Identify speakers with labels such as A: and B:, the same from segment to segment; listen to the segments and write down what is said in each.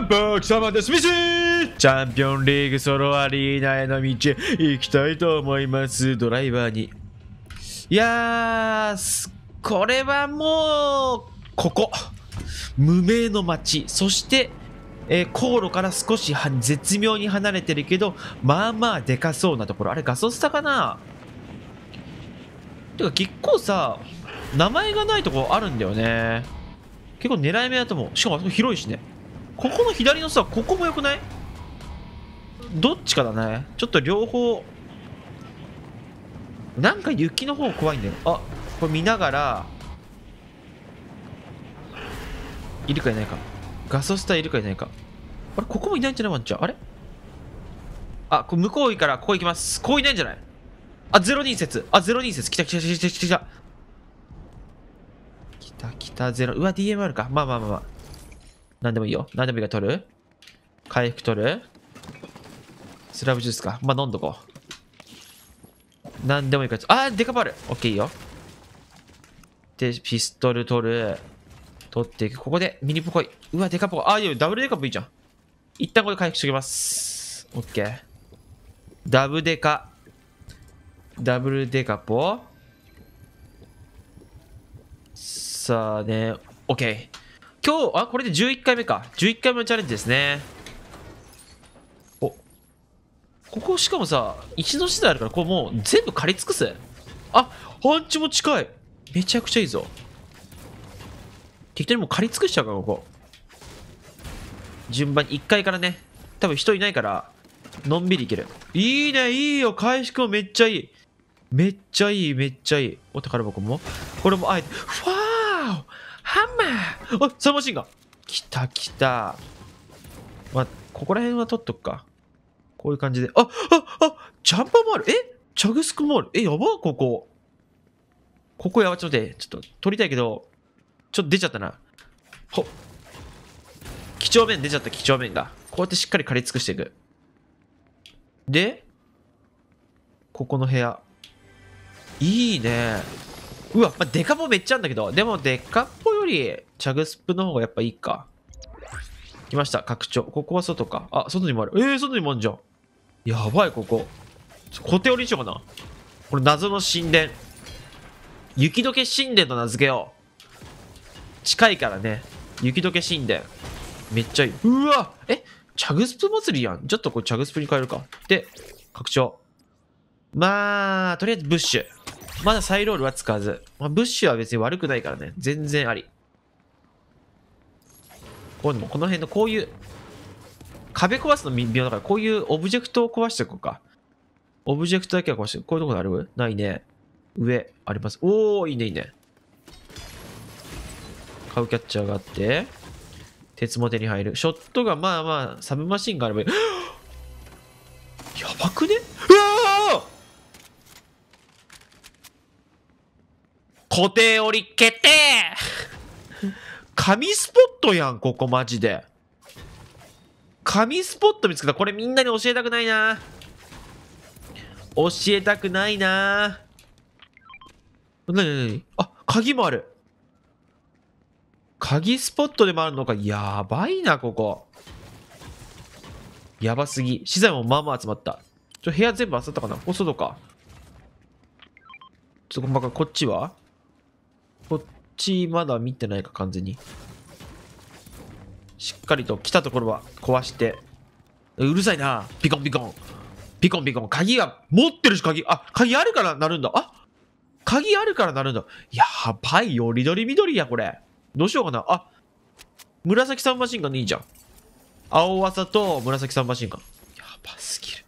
A: ン様ですチャンピオンリーグソロアリーナへの道行きたいと思いますドライバーにいやーこれはもうここ無名の街そしてえー、航路から少し絶妙に離れてるけど、まあまあでかそうなところ。あれ、ガソスタかなてか、結構さ、名前がないとこあるんだよね。結構狙い目だと思う。しかも広いしね。ここの左のさここもよくないどっちかだねちょっと両方なんか雪の方怖いんだよあこれ見ながらいるかいないかガソスターいるかいないかあれここもいないんじゃないワンちゃんあれあこれ向こうからここ行きますここいないんじゃないあゼロ人説あゼロ人説来た来た来た来た来た来た来たゼロうわ DMR かまあまあまあまあ何でもいいよ。何でもいいから取る回復取るスラブジュースか。まあ、飲んどこう。何でもいいから。あー、デカバルオッケーいいよ。で、ピストル取る。取っていく。ここでミニポコイ。うわ、デカポコ。ああ、いいよ。ダブルデカポいいじゃん。一旦これ回復しときます。オッケー。ダブデカ。ダブルデカポ。さあね。オッケー。今日、あ、これで11回目か。11回目のチャレンジですね。お。ここしかもさ、一度次第あるから、ここもう全部刈り尽くす。あ、ンチも近い。めちゃくちゃいいぞ。適当にもう刈り尽くしちゃうから、ここ。順番に1階からね。多分人いないから、のんびりいける。いいね、いいよ。開始もめっちゃいい。めっちゃいい、めっちゃいい。お、宝箱もこれもあえて。ふわハンマーおサーマシンが来た来た。まあ、ここら辺は取っとくか。こういう感じで。あ、あ、あ、ジャンパーもある。えチャグスクもある。え、やばここ。ここやば、ちょっと待って。ちょっと取りたいけど、ちょっと出ちゃったな。ほっ。几帳面出ちゃった、几帳面が。こうやってしっかり刈り尽くしていく。で、ここの部屋。いいね。うわ、まあ、デカもめっちゃあるんだけど、でもデカっぽりチャグスプの方がやっぱいいか。来ました、拡張。ここは外か。あ、外にもある。えー、外にもあるじゃん。やばい、ここ。小手折りしようかな。これ謎の神殿。雪解け神殿と名付けよう。近いからね。雪解け神殿。めっちゃいい。うわえチャグスプ祭りやん。ちょっとこれチャグスプに変えるか。で、拡張。まあ、とりあえずブッシュ。まだサイロールは使わず。まあ、ブッシュは別に悪くないからね。全然あり。こうこの辺のこういう壁壊すの微妙だからこういうオブジェクトを壊していこうかオブジェクトだけは壊してこういうとこあるないね上ありますおおいいねいいねカウキャッチャーがあって鉄も手に入るショットがまあまあサブマシンがあればいい やばくねうわ固定折り決定神スポットやん、ここマジで。神スポット見つけた。これみんなに教えたくないな。教えたくないな。なになにあ、鍵もある。鍵スポットでもあるのか。やばいな、ここ。やばすぎ。資材もまあまあ集まった。ちょ、部屋全部あさったかなお、外か。ちょっとかこっちはこっちまだ見てないか、完全に。しっかりと来たところは壊して。うるさいな。ピコンピコン。ピコンピコン。鍵が持ってるし、鍵。あ、鍵あるからなるんだ。あ鍵あるからなるんだ。やばいよ。り緑や、これ。どうしようかな。あ、紫サンマシンガンでいいじゃん。青技と紫サンマシンガン。やばすぎる。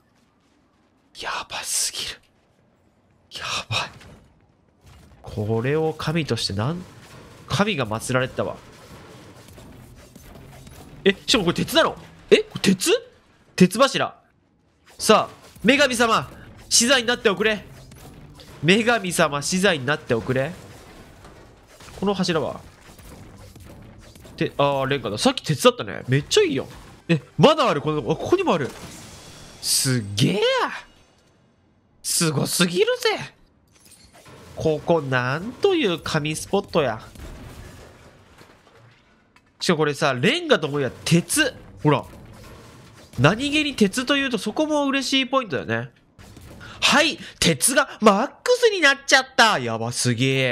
A: やばすぎる。やばい。これを神としてなん神が祀られてたわえしかもこれ鉄なのえこれ鉄鉄柱さあ女神様資材になっておくれ女神様資材になっておくれこの柱はてああレンガださっき鉄だったねめっちゃいいやんえまだあるこのあここにもあるすげえやすごすぎるぜここなんという神スポットやしかもこれさ、レンガと思いや鉄。ほら。何気に鉄というとそこも嬉しいポイントだよね。はい、鉄がマックスになっちゃった。やばすぎ。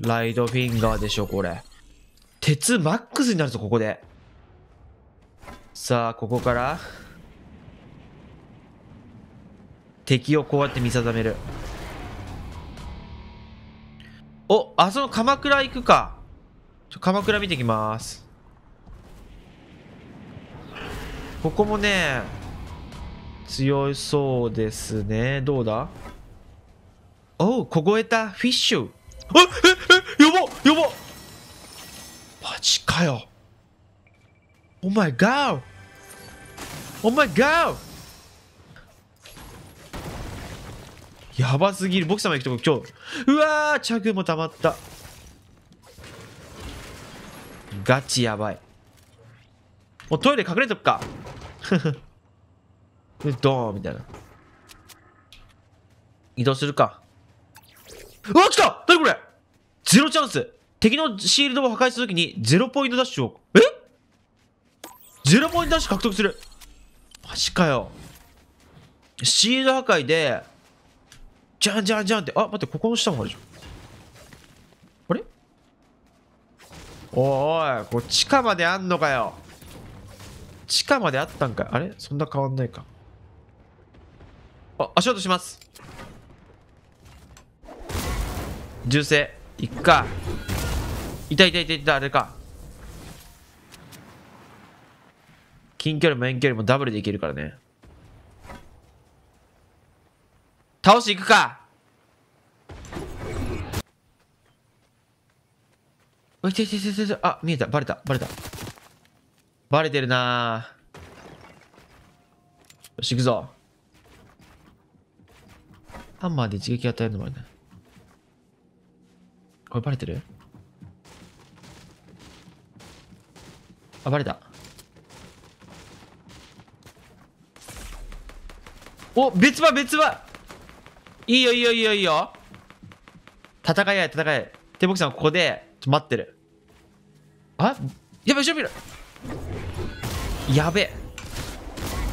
A: ライドフィンガーでしょ、これ。鉄マックスになるぞ、ここで。さあ、ここから。敵をこうやって見定める。お、あそこ鎌倉行くか。ちょ鎌倉見てきますここもね強いそうですねどうだおう凍えたフィッシュあええやばやばマジかよお前ガーお前ガーやばすぎる僕様行くとこ今日うわーチャグもたまったガチやばい。もうトイレ隠れとくか。で、ドーンみたいな。移動するか。うわ、来た何これゼロチャンス敵のシールドを破壊するときにゼロポイントダッシュを、えゼロポイントダッシュ獲得する。マジかよ。シールド破壊で、じゃんじゃんじゃんって、あ、待って、ここの下もあるじゃん。おいこ地下まであんのかよ地下まであったんかいあれそんな変わんないかあ足音します銃声いっかいたいたいたいたあれか近距離も遠距離もダブルでいけるからね倒していくかういいいいあ、見えた。バレた。バレた。バレてるなよし、行くぞ。ハンマーで一撃与えるのもあるね。これバレてるあ、バレた。お、別場、別場いいよ、いいよ、いいよ、いいよ。戦え、戦え。手ぼさん、ここで、ちょ、待ってる。あやべ、見るやべ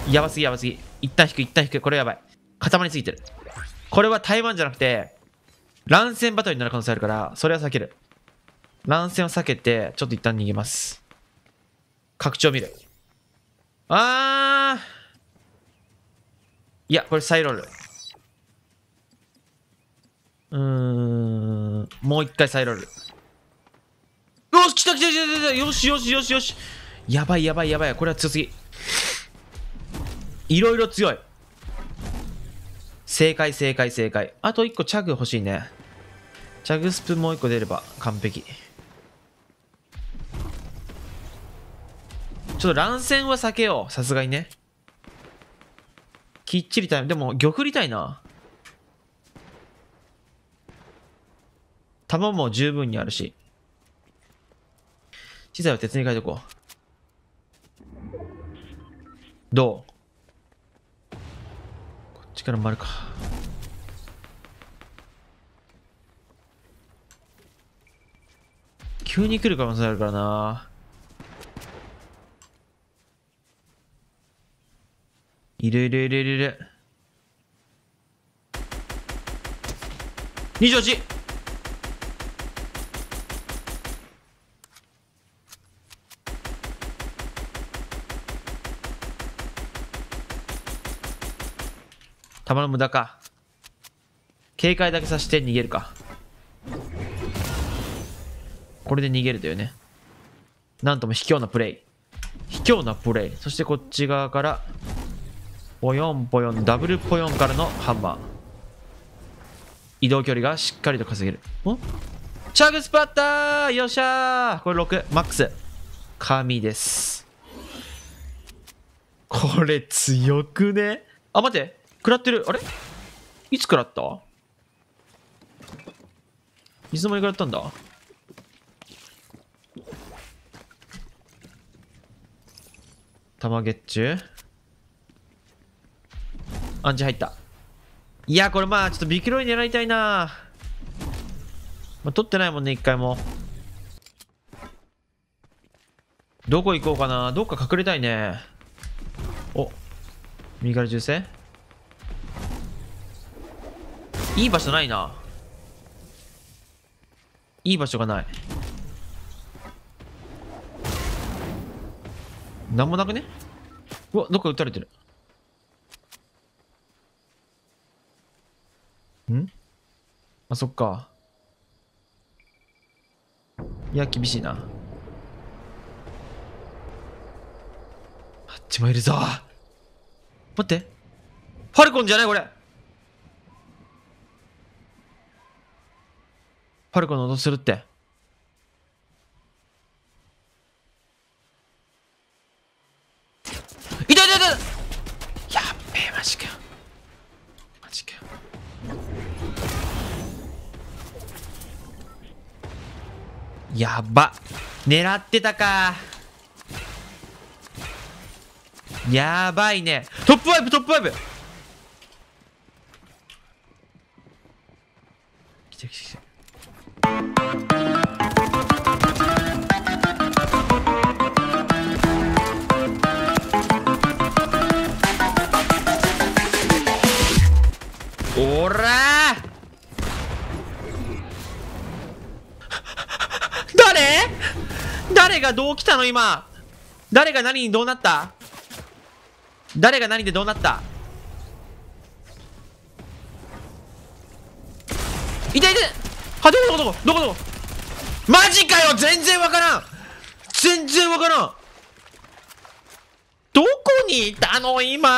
A: やばすぎやばすぎ。一旦引く、一旦引く。これやばい。固まりすぎてる。これは台湾じゃなくて、乱戦バトルになる可能性あるから、それは避ける。乱戦を避けて、ちょっと一旦逃げます。拡張見る。あーいや、これサイロール。うーん、もう一回サイロール。た来た来た来たよしよしよしよしやばいやばいやばいこれは強すぎいろいろ強い正解正解正解あと1個チャグ欲しいねチャグスプもう1個出れば完璧ちょっと乱戦は避けようさすがにねきっちりタイムでも玉振りたいな弾も十分にあるし機材は鉄に変えてとこう。どうこっちから丸か。急に来る可能性あるからな。いるいるいるいるいる。28! 弾の無駄か警戒だけさせて逃げるかこれで逃げるというねなんとも卑怯なプレイ卑怯なプレイそしてこっち側からポヨンポヨンダブルポヨンからのハンマー移動距離がしっかりと稼げるおチャグスパッターよっしゃーこれ6マックス神ですこれ強くねあ待って食らってるあれいつ食らったいつの間に食らったんだ玉ゲッチュアンチ入ったいやこれまあちょっとビキロイ狙いたいな、まあ、取ってないもんね一回もどこ行こうかなどっか隠れたいねお右から銃声いい場所ないな。いい場所がない。なんもなくねうわ、どっか撃たれてる。んあ、そっか。いや、厳しいな。あっちもいるぞ。待って。ファルコンじゃないこれ。ファルコの音するって。いたいたいたやっべえ、マジかよ。マジかよ。やば。狙ってたか。やばいね。トップワイプ、トップワイプ来た来た来た。おら誰誰がどう来たの今誰が何にどうなった誰が何でどうなったいたいたあどこどこどこどこどこマジかよ全然わからん全然わからんどこにいたの今